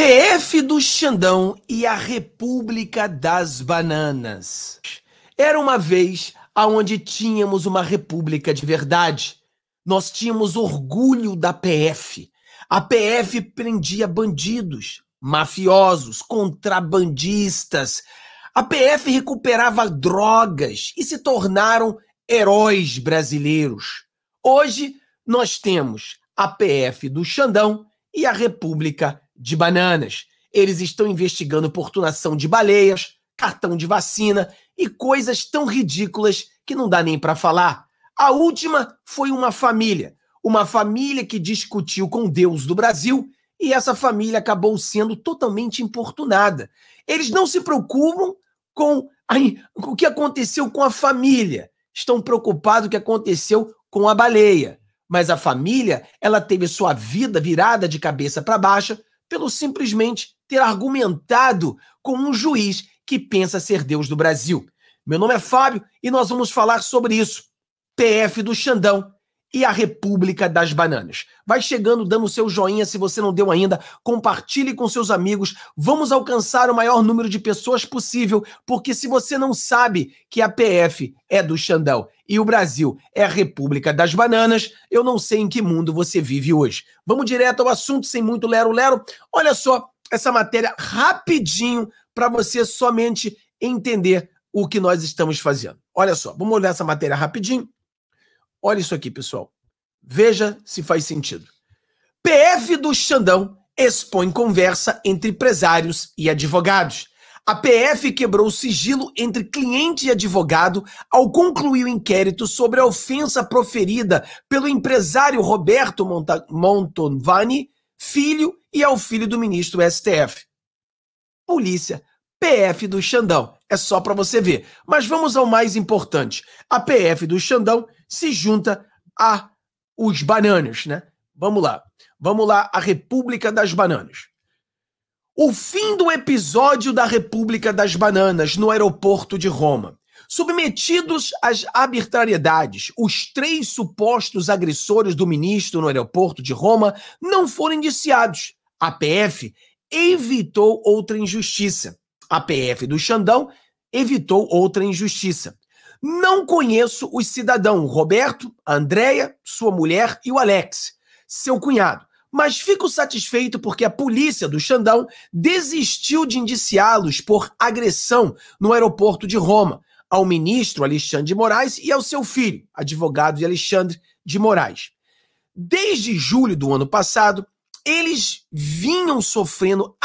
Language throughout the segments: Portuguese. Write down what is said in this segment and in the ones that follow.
PF do Xandão e a República das Bananas. Era uma vez aonde tínhamos uma república de verdade. Nós tínhamos orgulho da PF. A PF prendia bandidos, mafiosos, contrabandistas. A PF recuperava drogas e se tornaram heróis brasileiros. Hoje nós temos a PF do Xandão e a República de bananas. Eles estão investigando importunação de baleias, cartão de vacina e coisas tão ridículas que não dá nem para falar. A última foi uma família, uma família que discutiu com Deus do Brasil e essa família acabou sendo totalmente importunada. Eles não se preocupam com, a, com o que aconteceu com a família, estão preocupados com o que aconteceu com a baleia. Mas a família, ela teve sua vida virada de cabeça para baixo pelo simplesmente ter argumentado com um juiz que pensa ser Deus do Brasil. Meu nome é Fábio e nós vamos falar sobre isso. PF do Xandão e a República das Bananas. Vai chegando, dando seu joinha se você não deu ainda, compartilhe com seus amigos. Vamos alcançar o maior número de pessoas possível, porque se você não sabe que a PF é do Xandão e o Brasil é a República das Bananas, eu não sei em que mundo você vive hoje. Vamos direto ao assunto, sem muito lero-lero. Olha só essa matéria rapidinho para você somente entender o que nós estamos fazendo. Olha só, vamos olhar essa matéria rapidinho. Olha isso aqui, pessoal. Veja se faz sentido. PF do Xandão expõe conversa entre empresários e advogados. A PF quebrou o sigilo entre cliente e advogado ao concluir o inquérito sobre a ofensa proferida pelo empresário Roberto Monta Montovani, filho e ao filho do ministro STF. Polícia, PF do Xandão, é só para você ver. Mas vamos ao mais importante. A PF do Xandão se junta a os bananas, né? Vamos lá. Vamos lá, a República das Bananas. O fim do episódio da República das Bananas no aeroporto de Roma. Submetidos às arbitrariedades, os três supostos agressores do ministro no aeroporto de Roma não foram indiciados. A PF evitou outra injustiça. A PF do Xandão evitou outra injustiça. Não conheço os cidadãos Roberto, Andréia, sua mulher e o Alex, seu cunhado mas fico satisfeito porque a polícia do Xandão desistiu de indiciá-los por agressão no aeroporto de Roma ao ministro Alexandre de Moraes e ao seu filho, advogado de Alexandre de Moraes. Desde julho do ano passado, eles vinham sofrendo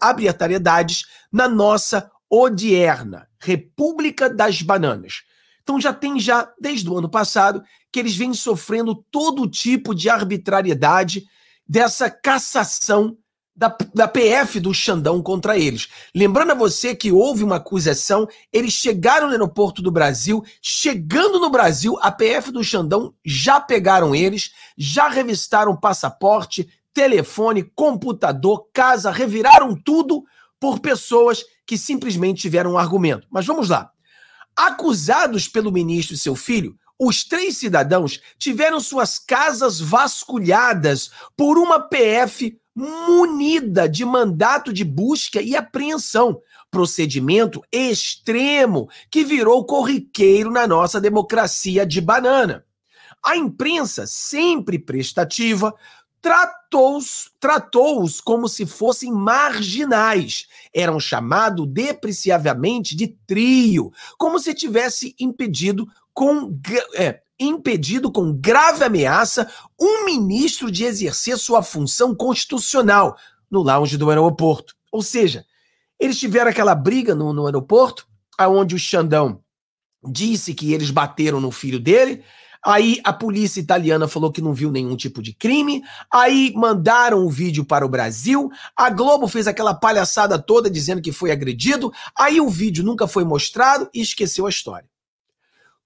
abertariedades na nossa odierna República das Bananas. Então já tem já desde o ano passado que eles vêm sofrendo todo tipo de arbitrariedade dessa cassação da, da PF do Xandão contra eles. Lembrando a você que houve uma acusação, eles chegaram no aeroporto do Brasil, chegando no Brasil, a PF do Xandão já pegaram eles, já revistaram passaporte, telefone, computador, casa, reviraram tudo por pessoas que simplesmente tiveram um argumento. Mas vamos lá. Acusados pelo ministro e seu filho, os três cidadãos tiveram suas casas vasculhadas por uma PF munida de mandato de busca e apreensão, procedimento extremo que virou corriqueiro na nossa democracia de banana. A imprensa, sempre prestativa, tratou-os tratou como se fossem marginais. Eram chamados depreciavelmente de trio, como se tivesse impedido com, é, impedido com grave ameaça um ministro de exercer sua função constitucional no lounge do aeroporto. Ou seja, eles tiveram aquela briga no, no aeroporto, aonde o Xandão disse que eles bateram no filho dele, Aí a polícia italiana falou que não viu nenhum tipo de crime. Aí mandaram o vídeo para o Brasil. A Globo fez aquela palhaçada toda dizendo que foi agredido. Aí o vídeo nunca foi mostrado e esqueceu a história.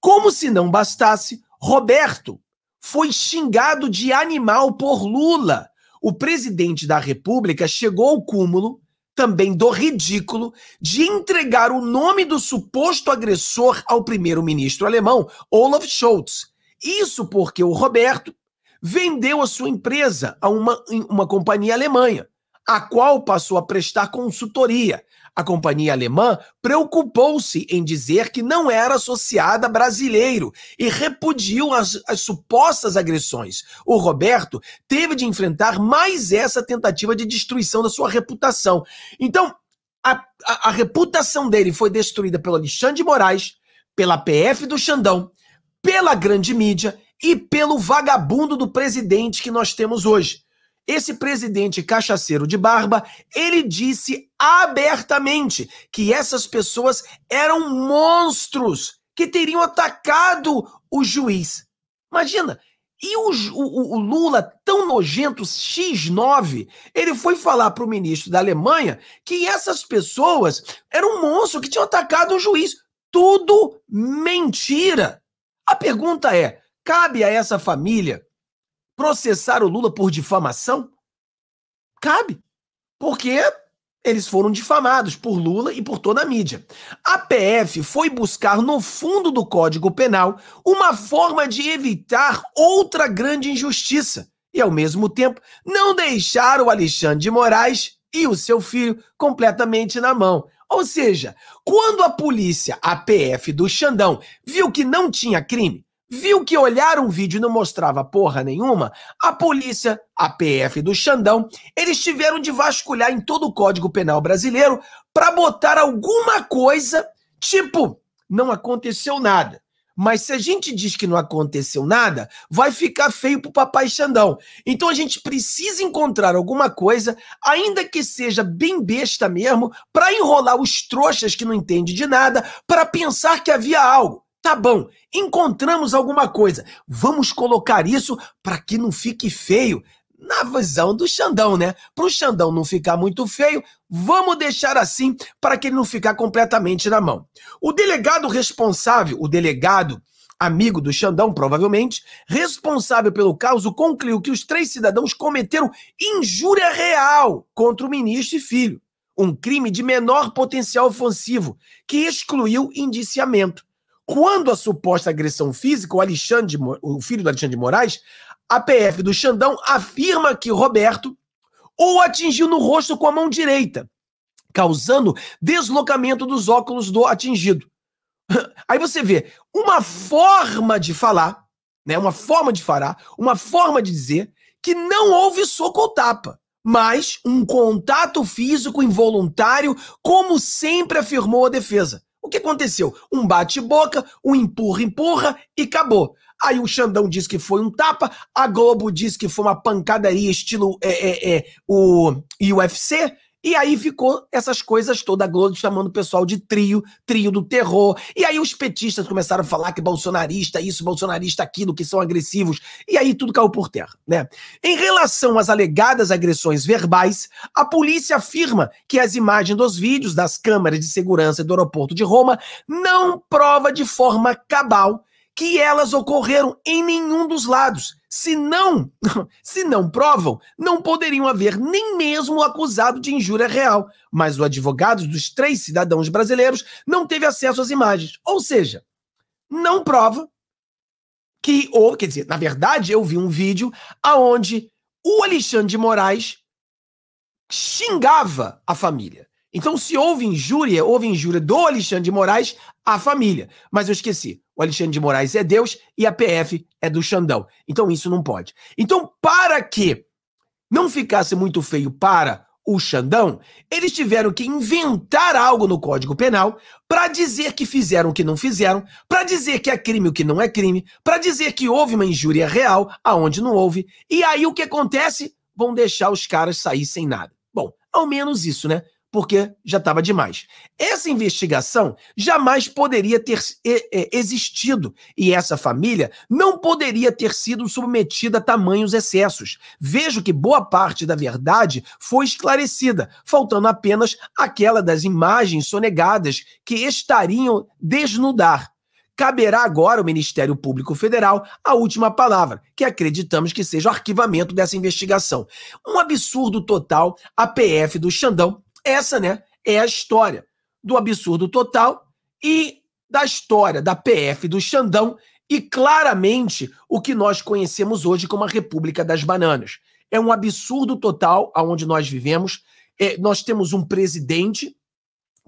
Como se não bastasse, Roberto foi xingado de animal por Lula. O presidente da República chegou ao cúmulo também do ridículo de entregar o nome do suposto agressor ao primeiro-ministro alemão, Olaf Scholz, isso porque o Roberto vendeu a sua empresa a uma, uma companhia alemã, a qual passou a prestar consultoria. A companhia alemã preocupou-se em dizer que não era associada brasileiro e repudiou as, as supostas agressões. O Roberto teve de enfrentar mais essa tentativa de destruição da sua reputação. Então, a, a, a reputação dele foi destruída pelo Alexandre de Moraes, pela PF do Xandão pela grande mídia e pelo vagabundo do presidente que nós temos hoje. Esse presidente cachaceiro de barba, ele disse abertamente que essas pessoas eram monstros que teriam atacado o juiz. Imagina, e o, o, o, Lula, tão nojento, X9, ele foi falar para o ministro da Alemanha que essas pessoas eram um monstro que tinham atacado o juiz. Tudo mentira. A pergunta é: cabe a essa família processar o Lula por difamação? Cabe. Porque eles foram difamados por Lula e por toda a mídia. A PF foi buscar no fundo do Código Penal uma forma de evitar outra grande injustiça e, ao mesmo tempo, não deixar o Alexandre de Moraes e o seu filho completamente na mão. Ou seja, quando a polícia, a PF do Xandão, viu que não tinha crime, viu que olhar um vídeo não mostrava porra nenhuma, a polícia, a PF do Xandão, eles tiveram de vasculhar em todo o Código Penal brasileiro para botar alguma coisa, tipo, não aconteceu nada. Mas se a gente diz que não aconteceu nada, vai ficar feio pro papai Xandão. Então a gente precisa encontrar alguma coisa, ainda que seja bem besta mesmo, para enrolar os trouxas que não entendem de nada, para pensar que havia algo. Tá bom, encontramos alguma coisa. Vamos colocar isso para que não fique feio na visão do Xandão, né? Para o Xandão não ficar muito feio, vamos deixar assim para que ele não ficar completamente na mão. O delegado responsável, o delegado amigo do Xandão, provavelmente, responsável pelo caso, concluiu que os três cidadãos cometeram injúria real contra o ministro e filho, um crime de menor potencial ofensivo, que excluiu indiciamento quando a suposta agressão física, o Alexandre, o filho do Alexandre de Moraes, a PF do Xandão afirma que Roberto o atingiu no rosto com a mão direita, causando deslocamento dos óculos do atingido. Aí você vê uma forma de falar, né, uma forma de falar, uma forma de dizer que não houve soco ou tapa, mas um contato físico involuntário, como sempre afirmou a defesa que aconteceu? Um bate-boca, um empurra-empurra e acabou. Aí o Xandão diz que foi um tapa, a Globo diz que foi uma pancadaria estilo é, é, é, o UFC, e aí ficou essas coisas toda a Globo chamando o pessoal de trio, trio do terror. E aí os petistas começaram a falar que bolsonarista é isso, bolsonarista é aquilo, que são agressivos. E aí tudo caiu por terra, né? Em relação às alegadas agressões verbais, a polícia afirma que as imagens dos vídeos das câmeras de segurança do aeroporto de Roma não prova de forma cabal que elas ocorreram em nenhum dos lados. Se não, se não provam, não poderiam haver nem mesmo o acusado de injúria real, mas o advogado dos três cidadãos brasileiros não teve acesso às imagens. Ou seja, não prova que ou, quer dizer, na verdade, eu vi um vídeo aonde o Alexandre de Moraes xingava a família. Então, se houve injúria, houve injúria do Alexandre de Moraes à família. Mas eu esqueci o Alexandre de Moraes é Deus e a PF é do Xandão. Então isso não pode. Então, para que não ficasse muito feio para o Xandão, eles tiveram que inventar algo no Código Penal para dizer que fizeram o que não fizeram, para dizer que é crime o que não é crime, para dizer que houve uma injúria real aonde não houve. E aí o que acontece? Vão deixar os caras sair sem nada. Bom, ao menos isso, né? porque já estava demais. Essa investigação jamais poderia ter existido e essa família não poderia ter sido submetida a tamanhos excessos. Vejo que boa parte da verdade foi esclarecida, faltando apenas aquela das imagens sonegadas que estariam desnudar. Caberá agora ao Ministério Público Federal a última palavra, que acreditamos que seja o arquivamento dessa investigação. Um absurdo total a PF do Xandão essa, né, é a história do absurdo total e da história da PF do Xandão e claramente o que nós conhecemos hoje como a República das Bananas. É um absurdo total aonde nós vivemos. É, nós temos um presidente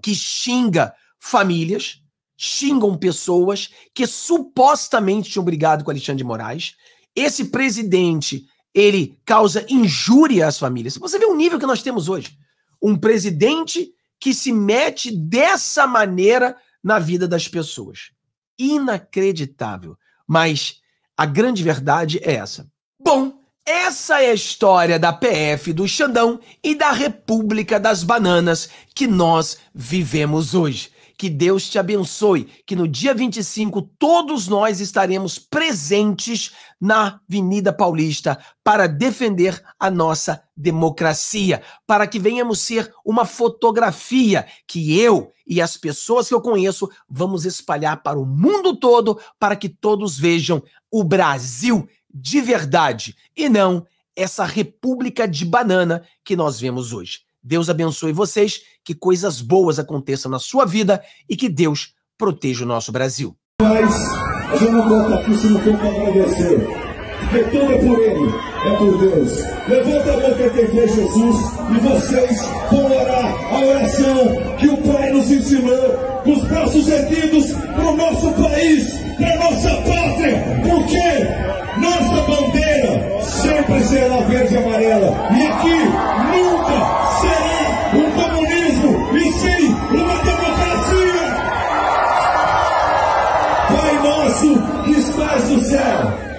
que xinga famílias, xingam pessoas que supostamente tinham brigado com Alexandre de Moraes. Esse presidente, ele causa injúria às famílias. Você vê o nível que nós temos hoje um presidente que se mete dessa maneira na vida das pessoas. Inacreditável. Mas a grande verdade é essa. Bom, essa é a história da PF do Xandão e da República das Bananas que nós vivemos hoje. Que Deus te abençoe. Que no dia 25 todos nós estaremos presentes na Avenida Paulista para defender a nossa democracia, para que venhamos ser uma fotografia que eu e as pessoas que eu conheço vamos espalhar para o mundo todo, para que todos vejam o Brasil de verdade e não essa república de banana que nós vemos hoje. Deus abençoe vocês, que coisas boas aconteçam na sua vida e que Deus proteja o nosso Brasil. Mas eu não volto aqui se não for para agradecer. Porque tudo é por Ele, é por Deus. Levanta a mão boca quem crê Jesus e vocês vão orar a oração que o Pai nos ensinou, com os braços erguidos para o nosso país para nossa pátria, porque nossa bandeira sempre será verde e amarela. E aqui nunca será um comunismo, e sim uma democracia. Pai nosso que estás no céu